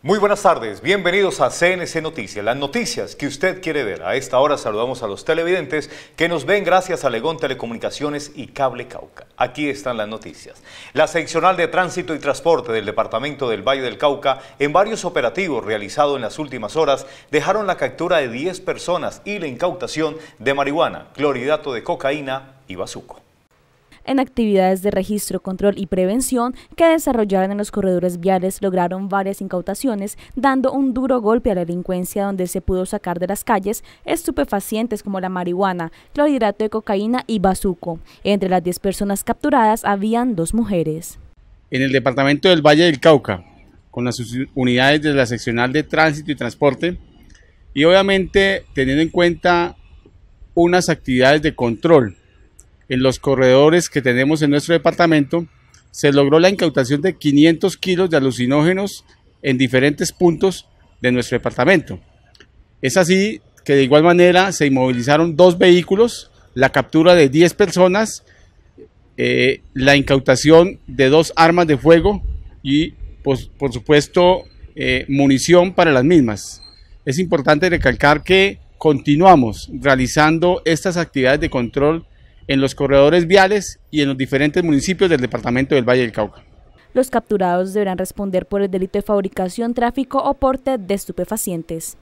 Muy buenas tardes, bienvenidos a CNC Noticias, las noticias que usted quiere ver. A esta hora saludamos a los televidentes que nos ven gracias a Legón Telecomunicaciones y Cable Cauca. Aquí están las noticias. La seccional de tránsito y transporte del departamento del Valle del Cauca, en varios operativos realizados en las últimas horas, dejaron la captura de 10 personas y la incautación de marihuana, cloridato de cocaína y bazuco en actividades de registro, control y prevención que desarrollaron en los corredores viales lograron varias incautaciones, dando un duro golpe a la delincuencia donde se pudo sacar de las calles estupefacientes como la marihuana, clorhidrato de cocaína y bazuco. Entre las 10 personas capturadas habían dos mujeres. En el departamento del Valle del Cauca, con las unidades de la seccional de tránsito y transporte, y obviamente teniendo en cuenta unas actividades de control en los corredores que tenemos en nuestro departamento, se logró la incautación de 500 kilos de alucinógenos en diferentes puntos de nuestro departamento. Es así que de igual manera se inmovilizaron dos vehículos, la captura de 10 personas, eh, la incautación de dos armas de fuego y, pues, por supuesto, eh, munición para las mismas. Es importante recalcar que continuamos realizando estas actividades de control en los corredores viales y en los diferentes municipios del departamento del Valle del Cauca. Los capturados deberán responder por el delito de fabricación, tráfico o porte de estupefacientes.